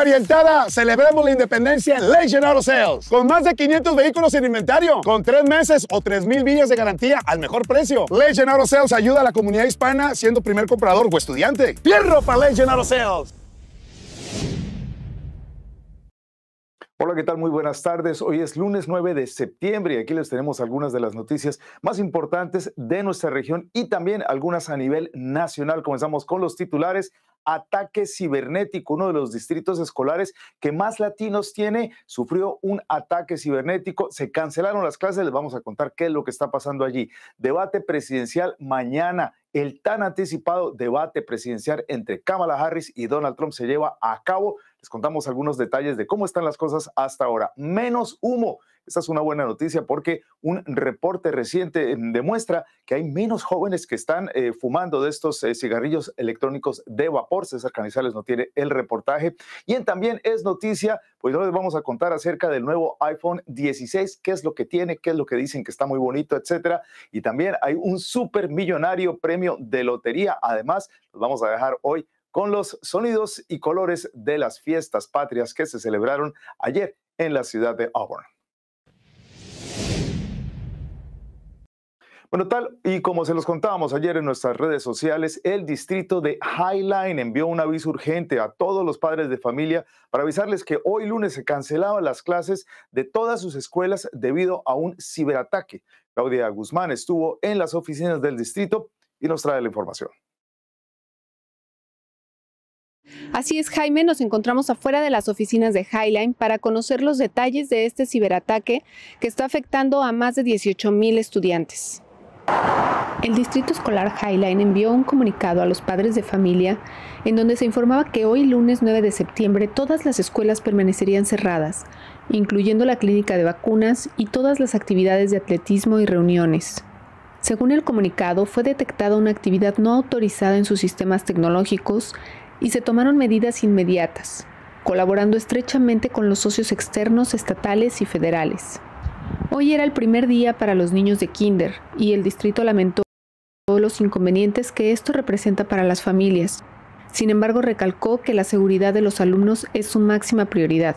orientada celebramos la independencia en Legend Auto Sales. Con más de 500 vehículos en inventario, con 3 meses o tres mil millas de garantía al mejor precio. Legend Auto Sales ayuda a la comunidad hispana siendo primer comprador o estudiante. ¡Pierro para Legend Auto Sales! Hola, ¿qué tal? Muy buenas tardes. Hoy es lunes 9 de septiembre y aquí les tenemos algunas de las noticias más importantes de nuestra región y también algunas a nivel nacional. Comenzamos con los titulares ataque cibernético. Uno de los distritos escolares que más latinos tiene sufrió un ataque cibernético. Se cancelaron las clases, les vamos a contar qué es lo que está pasando allí. Debate presidencial mañana el tan anticipado debate presidencial entre Kamala Harris y Donald Trump se lleva a cabo. Les contamos algunos detalles de cómo están las cosas hasta ahora. Menos humo. Esta es una buena noticia porque un reporte reciente eh, demuestra que hay menos jóvenes que están eh, fumando de estos eh, cigarrillos electrónicos de vapor. César Canizales no tiene el reportaje. Y también es noticia, pues no les vamos a contar acerca del nuevo iPhone 16, qué es lo que tiene, qué es lo que dicen que está muy bonito, etcétera. Y también hay un super millonario premio de lotería. Además, los vamos a dejar hoy con los sonidos y colores de las fiestas patrias que se celebraron ayer en la ciudad de Auburn. Bueno, tal y como se los contábamos ayer en nuestras redes sociales, el distrito de Highline envió un aviso urgente a todos los padres de familia para avisarles que hoy lunes se cancelaban las clases de todas sus escuelas debido a un ciberataque. Claudia Guzmán estuvo en las oficinas del distrito y nos trae la información. Así es, Jaime, nos encontramos afuera de las oficinas de Highline para conocer los detalles de este ciberataque que está afectando a más de 18 estudiantes. El Distrito Escolar Highline envió un comunicado a los padres de familia en donde se informaba que hoy lunes 9 de septiembre todas las escuelas permanecerían cerradas, incluyendo la clínica de vacunas y todas las actividades de atletismo y reuniones. Según el comunicado, fue detectada una actividad no autorizada en sus sistemas tecnológicos y se tomaron medidas inmediatas, colaborando estrechamente con los socios externos estatales y federales. Hoy era el primer día para los niños de Kinder y el distrito lamentó todos los inconvenientes que esto representa para las familias. Sin embargo, recalcó que la seguridad de los alumnos es su máxima prioridad.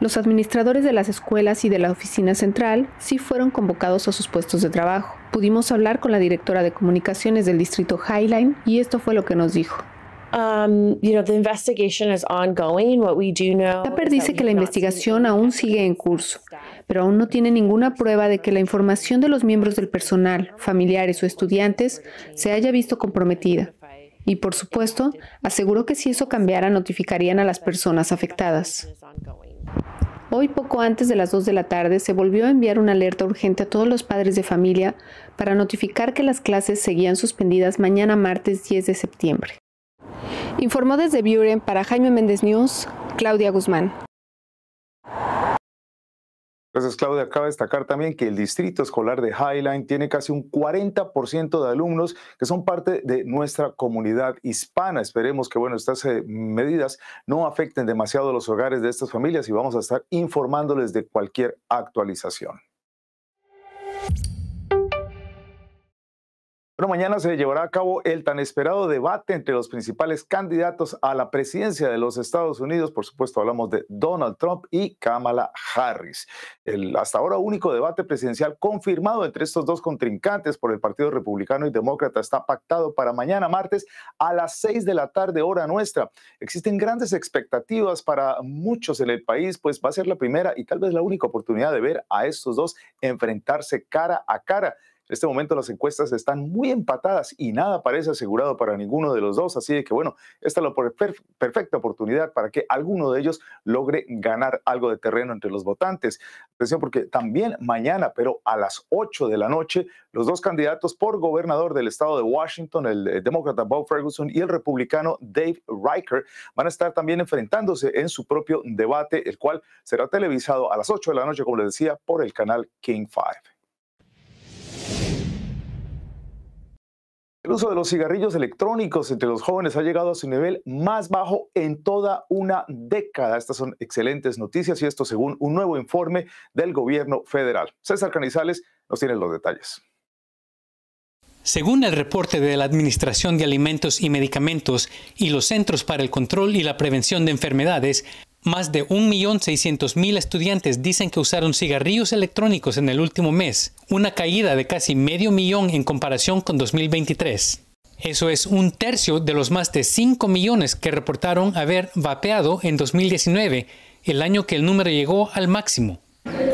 Los administradores de las escuelas y de la oficina central sí fueron convocados a sus puestos de trabajo. Pudimos hablar con la directora de comunicaciones del distrito Highline y esto fue lo que nos dijo. Um, Tapper dice que la investigación aún sigue en curso, pero aún no tiene ninguna prueba de que la información de los miembros del personal, familiares o estudiantes se haya visto comprometida. Y por supuesto, aseguró que si eso cambiara notificarían a las personas afectadas. Hoy poco antes de las 2 de la tarde se volvió a enviar una alerta urgente a todos los padres de familia para notificar que las clases seguían suspendidas mañana martes 10 de septiembre. Informó desde Buren para Jaime Méndez News, Claudia Guzmán. Gracias, Claudia, acaba de destacar también que el distrito escolar de Highline tiene casi un 40% de alumnos que son parte de nuestra comunidad hispana. Esperemos que bueno, estas eh, medidas no afecten demasiado a los hogares de estas familias y vamos a estar informándoles de cualquier actualización. Bueno, mañana se llevará a cabo el tan esperado debate entre los principales candidatos a la presidencia de los Estados Unidos. Por supuesto, hablamos de Donald Trump y Kamala Harris. El hasta ahora único debate presidencial confirmado entre estos dos contrincantes por el Partido Republicano y Demócrata está pactado para mañana martes a las seis de la tarde hora nuestra. Existen grandes expectativas para muchos en el país, pues va a ser la primera y tal vez la única oportunidad de ver a estos dos enfrentarse cara a cara en este momento las encuestas están muy empatadas y nada parece asegurado para ninguno de los dos, así que bueno, esta es la perfecta oportunidad para que alguno de ellos logre ganar algo de terreno entre los votantes. Atención porque también mañana, pero a las 8 de la noche, los dos candidatos por gobernador del estado de Washington, el demócrata Bob Ferguson y el republicano Dave Riker, van a estar también enfrentándose en su propio debate, el cual será televisado a las 8 de la noche, como les decía, por el canal King 5. El uso de los cigarrillos electrónicos entre los jóvenes ha llegado a su nivel más bajo en toda una década. Estas son excelentes noticias y esto según un nuevo informe del gobierno federal. César Canizales nos tiene los detalles. Según el reporte de la Administración de Alimentos y Medicamentos y los Centros para el Control y la Prevención de Enfermedades, más de 1.600.000 estudiantes dicen que usaron cigarrillos electrónicos en el último mes, una caída de casi medio millón en comparación con 2023. Eso es un tercio de los más de 5 millones que reportaron haber vapeado en 2019, el año que el número llegó al máximo.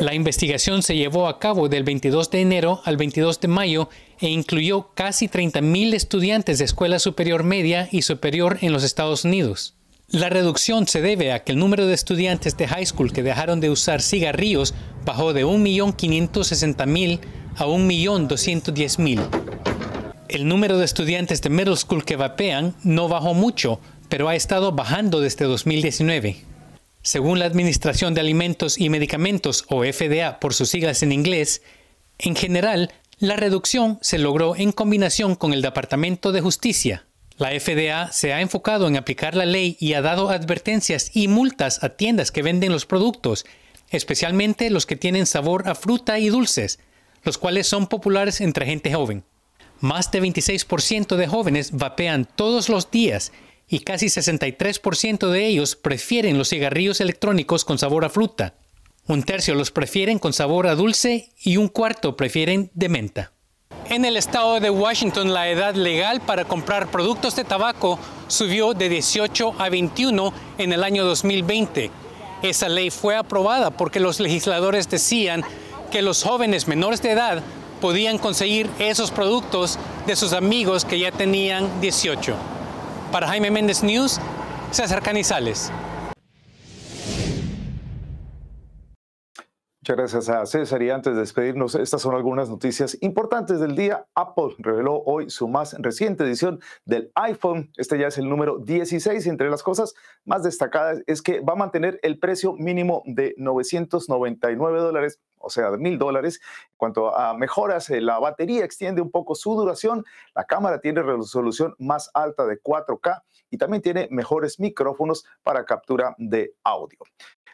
La investigación se llevó a cabo del 22 de enero al 22 de mayo e incluyó casi 30.000 estudiantes de escuela superior media y superior en los Estados Unidos. La reducción se debe a que el número de estudiantes de high school que dejaron de usar cigarrillos bajó de 1.560.000 a 1.210.000. El número de estudiantes de middle school que vapean no bajó mucho, pero ha estado bajando desde 2019. Según la Administración de Alimentos y Medicamentos, o FDA por sus siglas en inglés, en general, la reducción se logró en combinación con el Departamento de Justicia, la FDA se ha enfocado en aplicar la ley y ha dado advertencias y multas a tiendas que venden los productos, especialmente los que tienen sabor a fruta y dulces, los cuales son populares entre gente joven. Más de 26% de jóvenes vapean todos los días y casi 63% de ellos prefieren los cigarrillos electrónicos con sabor a fruta. Un tercio los prefieren con sabor a dulce y un cuarto prefieren de menta. En el estado de Washington, la edad legal para comprar productos de tabaco subió de 18 a 21 en el año 2020. Esa ley fue aprobada porque los legisladores decían que los jóvenes menores de edad podían conseguir esos productos de sus amigos que ya tenían 18. Para Jaime Méndez News, César Canizales. Muchas gracias a César y antes de despedirnos, estas son algunas noticias importantes del día. Apple reveló hoy su más reciente edición del iPhone. Este ya es el número 16. Entre las cosas más destacadas es que va a mantener el precio mínimo de 999 dólares o sea, de mil dólares. En cuanto a mejoras, eh, la batería extiende un poco su duración, la cámara tiene resolución más alta de 4K y también tiene mejores micrófonos para captura de audio.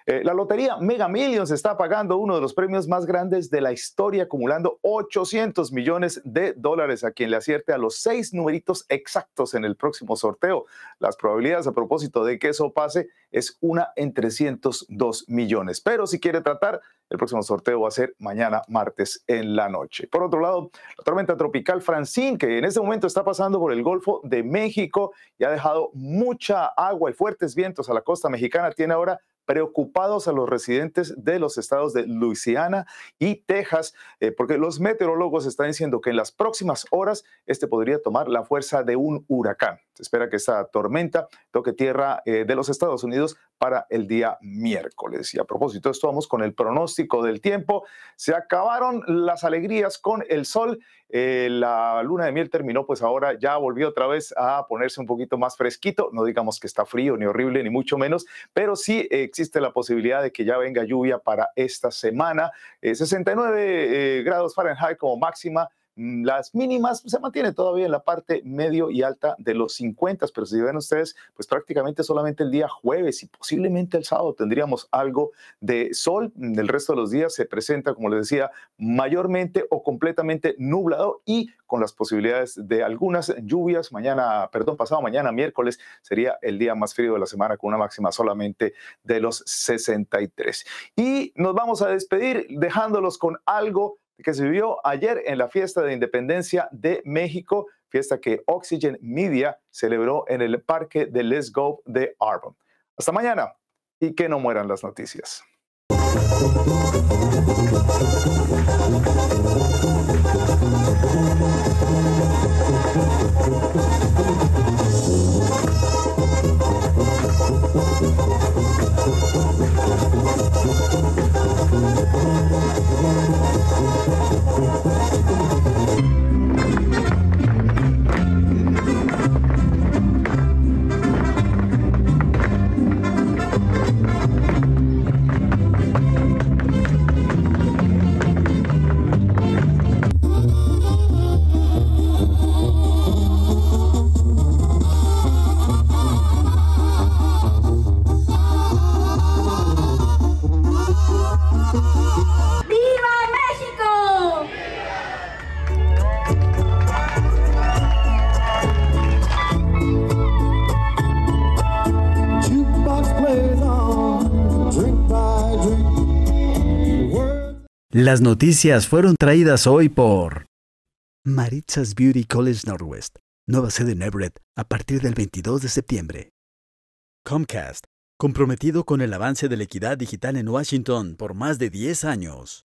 Eh, la lotería Mega Millions está pagando uno de los premios más grandes de la historia, acumulando 800 millones de dólares a quien le acierte a los seis numeritos exactos en el próximo sorteo. Las probabilidades a propósito de que eso pase es una en 302 millones. Pero si quiere tratar, el próximo sorteo va a ser mañana martes en la noche. Por otro lado, la tormenta tropical Francine, que en este momento está pasando por el Golfo de México y ha dejado mucha agua y fuertes vientos a la costa mexicana, tiene ahora preocupados a los residentes de los estados de Luisiana y Texas, eh, porque los meteorólogos están diciendo que en las próximas horas este podría tomar la fuerza de un huracán. Se espera que esta tormenta toque tierra eh, de los Estados Unidos para el día miércoles. Y a propósito, esto vamos con el pronóstico del tiempo. Se acabaron las alegrías con el sol. Eh, la luna de miel terminó, pues ahora ya volvió otra vez a ponerse un poquito más fresquito. No digamos que está frío, ni horrible, ni mucho menos, pero sí existe la posibilidad de que ya venga lluvia para esta semana. 69 eh, eh, grados Fahrenheit como máxima. Mm, las mínimas pues, se mantiene todavía en la parte medio y alta de los 50, pero si ven ustedes, pues prácticamente solamente el día jueves y posiblemente el sábado tendríamos algo de sol. Mm, el resto de los días se presenta, como les decía, mayormente o completamente nublado y con las posibilidades de algunas lluvias. Mañana, perdón, pasado mañana, miércoles, sería el día más frío de la semana con una máxima solamente de los 63. Y nos vamos a despedir dejándolos con algo que se vivió ayer en la fiesta de independencia de México, fiesta que Oxygen Media celebró en el parque de Let's Go de Arbon. Hasta mañana y que no mueran las noticias. Las noticias fueron traídas hoy por Maritzas Beauty College Northwest, nueva sede en Everett a partir del 22 de septiembre. Comcast, comprometido con el avance de la equidad digital en Washington por más de 10 años.